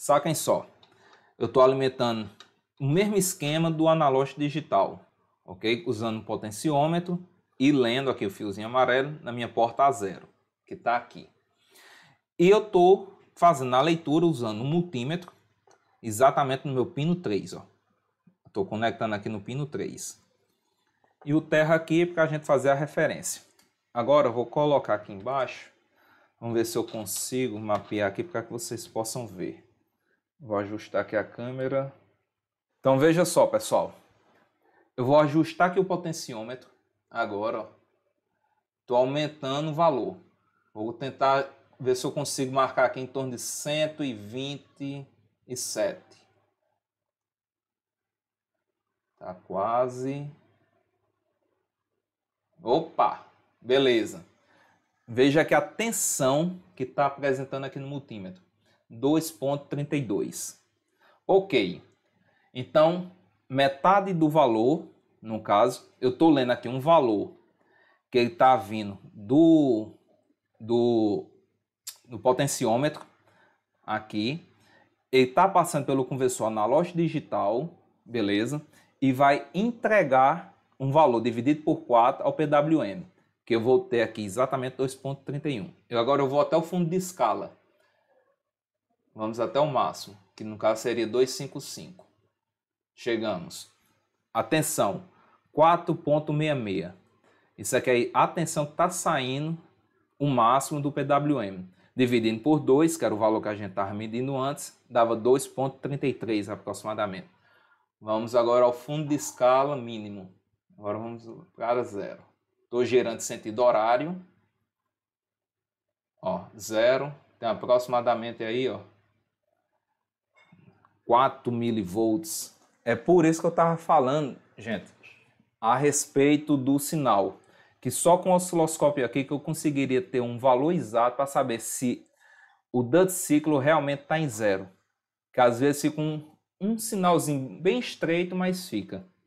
Saquem só, eu estou alimentando o mesmo esquema do analógico digital, ok? Usando um potenciômetro e lendo aqui o fiozinho amarelo na minha porta a zero, que está aqui. E eu estou fazendo a leitura usando um multímetro, exatamente no meu pino 3, ó. Estou conectando aqui no pino 3. E o terra aqui é para a gente fazer a referência. Agora eu vou colocar aqui embaixo. Vamos ver se eu consigo mapear aqui para que vocês possam ver. Vou ajustar aqui a câmera. Então veja só, pessoal. Eu vou ajustar aqui o potenciômetro agora. Estou aumentando o valor. Vou tentar ver se eu consigo marcar aqui em torno de 127. Tá quase. Opa, beleza. Veja aqui a tensão que está apresentando aqui no multímetro. 2,32. Ok, então metade do valor, no caso, eu estou lendo aqui um valor que ele está vindo do, do, do potenciômetro aqui, ele está passando pelo conversor analógico digital, beleza? E vai entregar um valor dividido por 4 ao PWM, que eu vou ter aqui exatamente 2.31. Eu agora eu vou até o fundo de escala. Vamos até o máximo, que no caso seria 255. Chegamos. Atenção, 4.66. Isso aqui é a tensão que está saindo o máximo do PWM. Dividindo por 2, que era o valor que a gente estava medindo antes, dava 2.33 aproximadamente. Vamos agora ao fundo de escala mínimo. Agora vamos para zero. Estou gerando sentido horário. Ó, zero. Tem aproximadamente aí, ó, 4 milivolts. É por isso que eu estava falando, gente, a respeito do sinal. Que só com o osciloscópio aqui que eu conseguiria ter um valor exato para saber se o Dutch ciclo realmente está em zero. Que às vezes fica um, um sinalzinho bem estreito, mas fica.